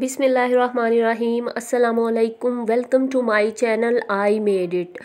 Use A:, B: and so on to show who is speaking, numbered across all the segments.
A: बिसमीम् अल्लाम welcome to my channel I made it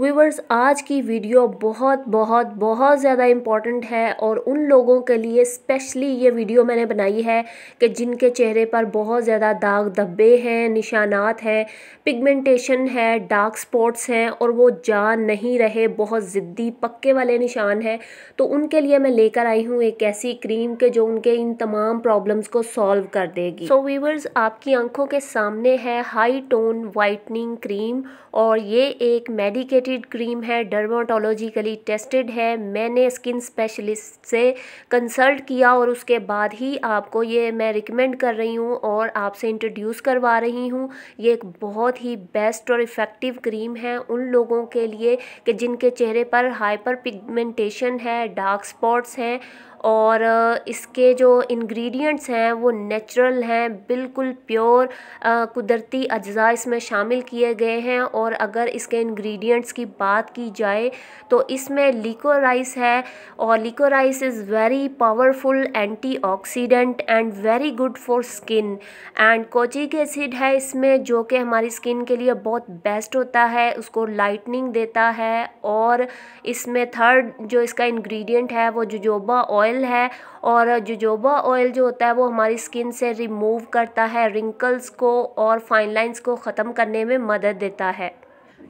A: viewers आज की वीडियो बहुत बहुत बहुत ज़्यादा इम्पॉर्टेंट है और उन लोगों के लिए स्पेशली ये वीडियो मैंने बनाई है कि जिनके चेहरे पर बहुत ज़्यादा दाग धब्बे हैं निशानात हैं पिगमेंटेशन है डार्क स्पॉट्स हैं और वो जा नहीं रहे बहुत ज़िद्दी पक्के वाले निशान हैं तो उनके लिए मैं लेकर आई हूँ एक ऐसी क्रीम के जो उनके इन तमाम प्रॉब्लम्स को सॉल्व कर देगी सो so, व्यूवर्स आपकी आंखों के सामने है हाई टोन वाइटनिंग क्रीम और ये एक मेडिकेट रेगुलेटेड क्रीम है डर्मोटोलॉजिकली टेस्टेड है मैंने स्किन स्पेशलिस्ट से कंसल्ट किया और उसके बाद ही आपको ये मैं रिकमेंड कर रही हूँ और आपसे इंट्रोड्यूस करवा रही हूँ ये एक बहुत ही बेस्ट और इफ़ेक्टिव क्रीम है उन लोगों के लिए कि जिनके चेहरे पर हाइपर पिगमेंटेशन है डार्क स्पॉट्स हैं और इसके जो इंग्रेडिएंट्स हैं वो नेचुरल हैं बिल्कुल प्योर कुदरती अज्जा इसमें शामिल किए गए हैं और अगर इसके इंग्रेडिएंट्स की बात की जाए तो इसमें लिको राइस है और licorice is very powerful antioxidant and very good for skin and kojic acid है इसमें जो कि हमारी स्किन के लिए बहुत बेस्ट होता है उसको लाइटनिंग देता है और इसमें थर्ड जो इसका इन्ग्रीडियंट है वो जुजोबा ऑयल ऑयल है और जुजोबा ऑयल जो होता है वो हमारी स्किन से रिमूव करता है रिंकल्स को और फाइन लाइंस को ख़त्म करने में मदद देता है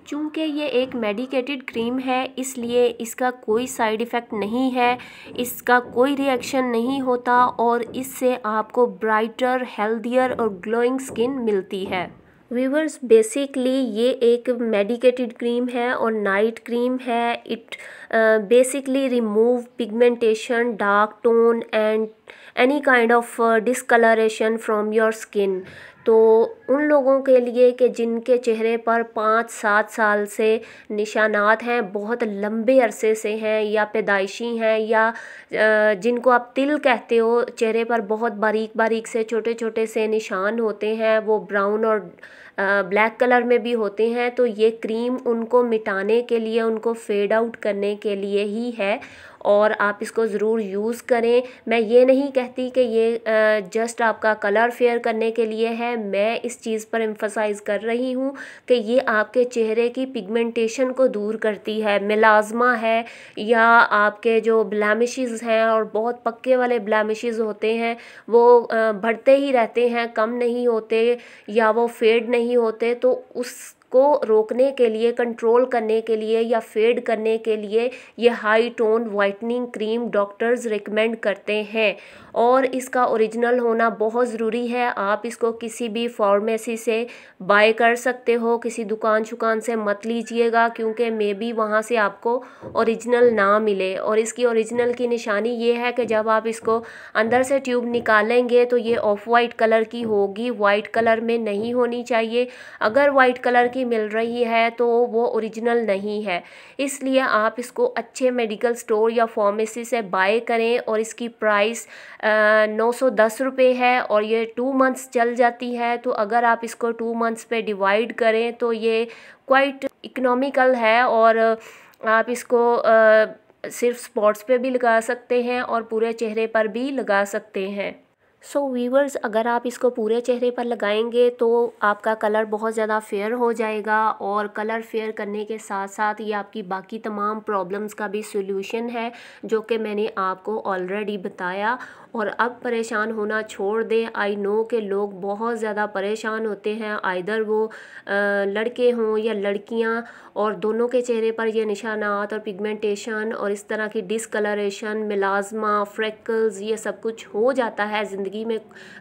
A: चूँकि ये एक मेडिकेटेड क्रीम है इसलिए इसका कोई साइड इफ़ेक्ट नहीं है इसका कोई रिएक्शन नहीं होता और इससे आपको ब्राइटर हेल्दियर और ग्लोइंग स्किन मिलती है व्यूवर्स बेसिकली ये एक मेडिकेटेड क्रीम है और नाइट क्रीम है it basically remove pigmentation dark tone and any kind of discoloration from your skin तो उन लोगों के लिए कि जिनके चेहरे पर पाँच सात साल से निशानात हैं बहुत लंबे अरसे से हैं या पैदाइशी हैं या जिनको आप तिल कहते हो चेहरे पर बहुत बारीक बारीक से छोटे छोटे से निशान होते हैं वो ब्राउन और ब्लैक कलर में भी होते हैं तो ये क्रीम उनको मिटाने के लिए उनको फेड आउट करने के लिए ही है और आप इसको ज़रूर यूज़ करें मैं ये नहीं कहती कि ये जस्ट आपका कलर फेयर करने के लिए है मैं इस चीज़ पर एम्फोसाइज़ कर रही हूँ कि ये आपके चेहरे की पिगमेंटेशन को दूर करती है मिलाजमा है या आपके जो ब्लैमिश हैं और बहुत पक्के वाले ब्लैमिशेस होते हैं वो बढ़ते ही रहते हैं कम नहीं होते या वो फेड नहीं होते तो उस को रोकने के लिए कंट्रोल करने के लिए या फेड करने के लिए ये high tone whitening cream doctors recommend करते हैं और इसका ओरिजिनल होना बहुत ज़रूरी है आप इसको किसी भी फार्मेसी से बाय कर सकते हो किसी दुकान शुकान से मत लीजिएगा क्योंकि मे बी वहाँ से आपको ओरिजिनल ना मिले और इसकी ओरिजिनल की निशानी ये है कि जब आप इसको अंदर से ट्यूब निकालेंगे तो ये ऑफ वाइट कलर की होगी वाइट कलर में नहीं होनी चाहिए अगर वाइट कलर की की मिल रही है तो वो ओरिजिनल नहीं है इसलिए आप इसको अच्छे मेडिकल स्टोर या फार्मेसी से बाय करें और इसकी प्राइस नौ सौ दस रुपये है और ये टू मंथ्स चल जाती है तो अगर आप इसको टू मंथ्स पे डिवाइड करें तो ये क्वाइट इकनॉमिकल है और आप इसको आ, सिर्फ स्पॉट्स पे भी लगा सकते हैं और पूरे चेहरे पर भी लगा सकते हैं सो so, वीवर्स अगर आप इसको पूरे चेहरे पर लगाएंगे तो आपका कलर बहुत ज़्यादा फेयर हो जाएगा और कलर फेयर करने के साथ साथ ये आपकी बाकी तमाम प्रॉब्लम्स का भी सोल्यूशन है जो कि मैंने आपको ऑलरेडी बताया और अब परेशान होना छोड़ दें आई नो के लोग बहुत ज़्यादा परेशान होते हैं आइधर वो लड़के हों या लड़कियाँ और दोनों के चेहरे पर यह निशानात और पिगमेंटेशन और इस तरह की डिसकलरेशन मिलाजमा फ्रैकल्स ये सब कुछ हो जाता है ज़िंदगी में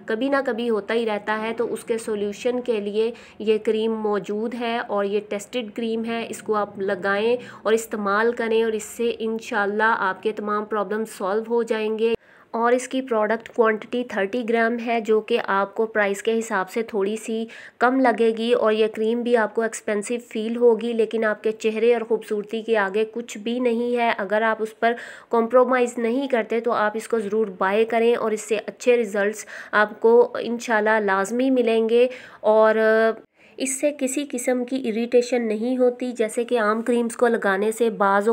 A: कभी ना कभी होता ही रहता है तो उसके सोल्यूशन के लिए ये क्रीम मौजूद है और ये टेस्टेड क्रीम है इसको आप लगाएं और इस्तेमाल करें और इससे इन आपके तमाम प्रॉब्लम सॉल्व हो जाएंगे और इसकी प्रोडक्ट क्वांटिटी थर्टी ग्राम है जो कि आपको प्राइस के हिसाब से थोड़ी सी कम लगेगी और ये क्रीम भी आपको एक्सपेंसिव फील होगी लेकिन आपके चेहरे और ख़ूबसूरती के आगे कुछ भी नहीं है अगर आप उस पर कॉम्प्रोमाइज़ नहीं करते तो आप इसको ज़रूर बाय करें और इससे अच्छे रिज़ल्ट आपको इन लाजमी मिलेंगे और इससे किसी किस्म की इरीटेशन नहीं होती जैसे कि आम क्रीम्स को लगाने से बाज़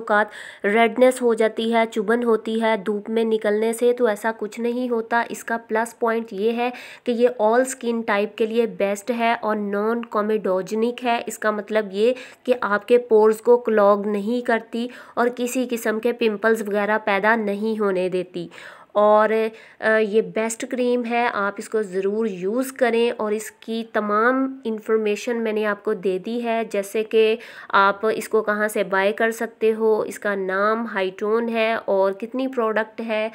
A: रेडनेस हो जाती है चुभन होती है धूप में निकलने से तो ऐसा कुछ नहीं होता इसका प्लस पॉइंट ये है कि ये ऑल स्किन टाइप के लिए बेस्ट है और नॉन कॉमेडोजनिक है इसका मतलब ये कि आपके पोर्स को क्लॉग नहीं करती और किसी किस्म के पिम्पल्स वगैरह पैदा नहीं होने देती और ये बेस्ट क्रीम है आप इसको ज़रूर यूज़ करें और इसकी तमाम इन्फॉर्मेशन मैंने आपको दे दी है जैसे कि आप इसको कहाँ से बाय कर सकते हो इसका नाम हाईटोन है और कितनी प्रोडक्ट है आ,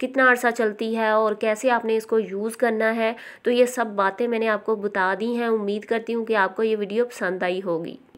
A: कितना अर्सा चलती है और कैसे आपने इसको यूज़ करना है तो ये सब बातें मैंने आपको बता दी हैं उम्मीद करती हूँ कि आपको ये वीडियो पसंद आई होगी